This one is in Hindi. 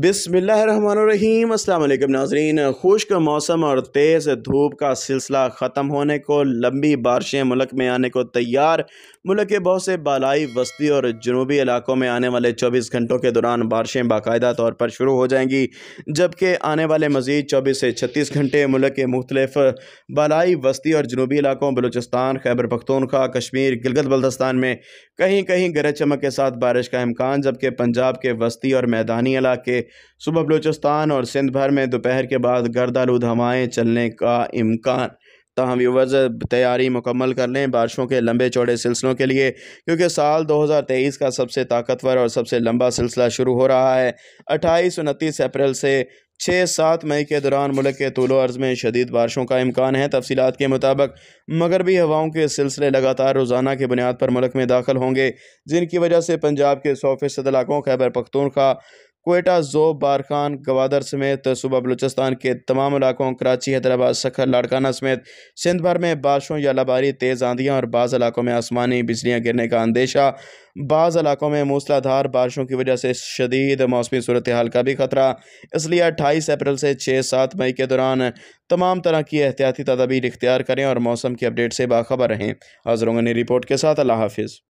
बिसमीम अल्लाम नाजरीन खुश्क मौसम और तेज़ धूप का सिलसिला ख़त्म होने को लंबी बारिशें मुल्क में आने को तैयार मुल्क के बहुत से बालाई वस्ती और जनूबी इलाकों में आने वाले 24 घंटों के दौरान बारिशें बाकायदा तौर पर शुरू हो जाएंगी जबकि आने वाले मज़ीद 24 से 36 घंटे मुल्क के मुख्तलिफ बालाई वस्ती और जनूबी इलाकों बलूचिस्तान खैबर पख्तूनखा कश्मीर गिलगत बल्दस्तान में कहीं कहीं गरज चमक के साथ बारिश का इम्कान जबकि पंजाब के वस्ती और मैदानी इलाके सुबह बलूचिस्तान और सिंध भर में दोपहर के बाद गर्दालूद हवाएँ चलने का इम्कान तहम यूवर्स तैयारी मुकम्मल कर लें बारिशों के लंबे चौड़े सिलसिलों के लिए क्योंकि साल 2023 का सबसे ताकतवर और सबसे लंबा सिलसिला शुरू हो रहा है 28 उनतीस अप्रैल से छः सात मई के दौरान मुल्क के तूलो अर्ज़ में शदीद बारिशों का इम्कान है तफसीत के मुताबिक मगरबी हवाओं के सिलसिले लगातार रोज़ाना की बुनियाद पर मुल्क में दाखिल होंगे जिनकी वजह से पंजाब के सौ फ़ीसद इलाकों खैबर पखतूनखा कोयटा जोब बारखान गवादर समेत सुबह बलूचिस्तान के तमाम इलाकों कराची हैदराबाद सखर लाड़काना समेत सिंध भर में बारिशों या लबारी तेज़ आंधियाँ और बाज़ इलाकों में आसमानी बिजलियाँ गिरने का अंदेशा बाज़ इलाकों में मूसलाधार बारिशों की वजह से शदीद मौसमी सूरत हाल का भी खतरा इसलिए अट्ठाईस अप्रैल से छः सात मई के दौरान तमाम तरह की एहतियाती तदाबीर इख्तियार करें और मौसम की अपडेट से बाखबर रहें हाजरों ने रिपोर्ट के साथ अल्लाह हाफिज़